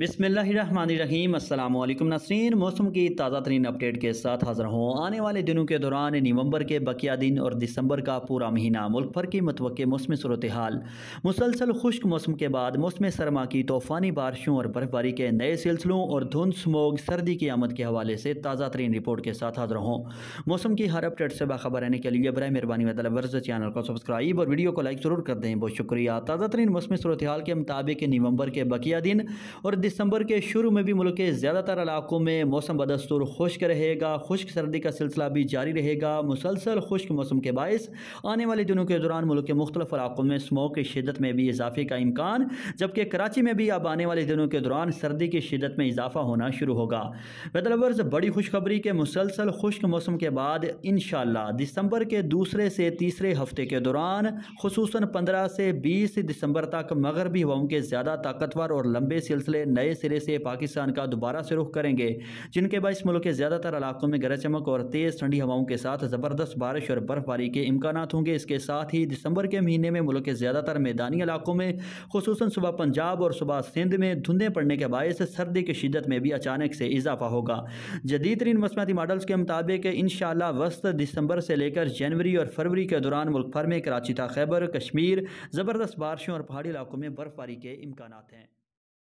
बिसमीम अल्लाम नसरीन मौसम की ताज़ा तरीन अपडेट के साथ हाज़िर हों आने वाले दिनों के दौरान नवंबर के बकिया दिन और दिसंबर का पूरा महीना मुल्क भर की मतवक़ मौसम सूरत हाल मुसलसल खुश्क मौसम के बाद मौसम सरमा की तूफ़ानी बारिशों और बर्फबारी के नए सिलसिलों और धुंध स्मोग सर्दी की आमद के हवाले से ताज़ा तरीन रिपोर्ट के साथ हाज़िर हों मौसम की हर अपडेट से बाखबर रहने के लिए बर मेहरबानी मतलब वर्ज चैनल को सब्सक्राइब और वीडियो को लाइक ज़रूर कर दें बहुत शुक्रिया ताज़ा तरीन मौसम सूरत हाल के मुताबिक नवंबर के बकिया दिन और दिसंबर के शुरू में भी मुल्क के ज़्यादातर इलाकों में मौसम बदस्तूर खुश्क रहेगा खुश्क सर्दी का सिलसिला भी जारी रहेगा मुसलसल खुश्क मौसम के बायस आने वाले दिनों के दौरान मुल्क के मुख्तलिफ इलाकों में स्मोक की शिदत में भी इजाफे का इम्कान जबकि कराची में भी अब आने वाले दिनों के दौरान सर्दी की शिदत में इजाफा होना शुरू होगा वेदलवर्स बड़ी खुशखबरी के मुसलसल खुश्क मौसम के बाद इन दिसंबर के दूसरे से तीसरे हफ्ते के दौरान खसूस पंद्रह से बीस दिसंबर तक मगरबी हवाओं के ज़्यादा ताकतवर और लंबे सिलसिले नए सिरे से पाकिस्तान का दोबारा से रुख करेंगे जिनके बायस मुल्क के ज़्यादातर इलाकों में गरज चमक और तेज़ ठंडी हवाओं के साथ ज़बरदस्त बारिश और बर्फबारी के इम्कान होंगे इसके साथ ही दिसंबर के महीने में मुल्क के ज़्यादातर मैदानी इलाकों में खसूस सुबह पंजाब और सुबह सिंध में धुंधे पड़ने के बायस सर्दी की शिदत में भी अचानक से इजाफा होगा जदीद तरीन मसनती मॉडल्स के मुताबिक इन वस्त दिसंबर से लेकर जनवरी और फरवरी के दौरान मुल्क भर में कराची था खैबर कश्मीर ज़बरदस्त बारिशों और पहाड़ी इलाकों में बर्फबारी के इम्कान हैं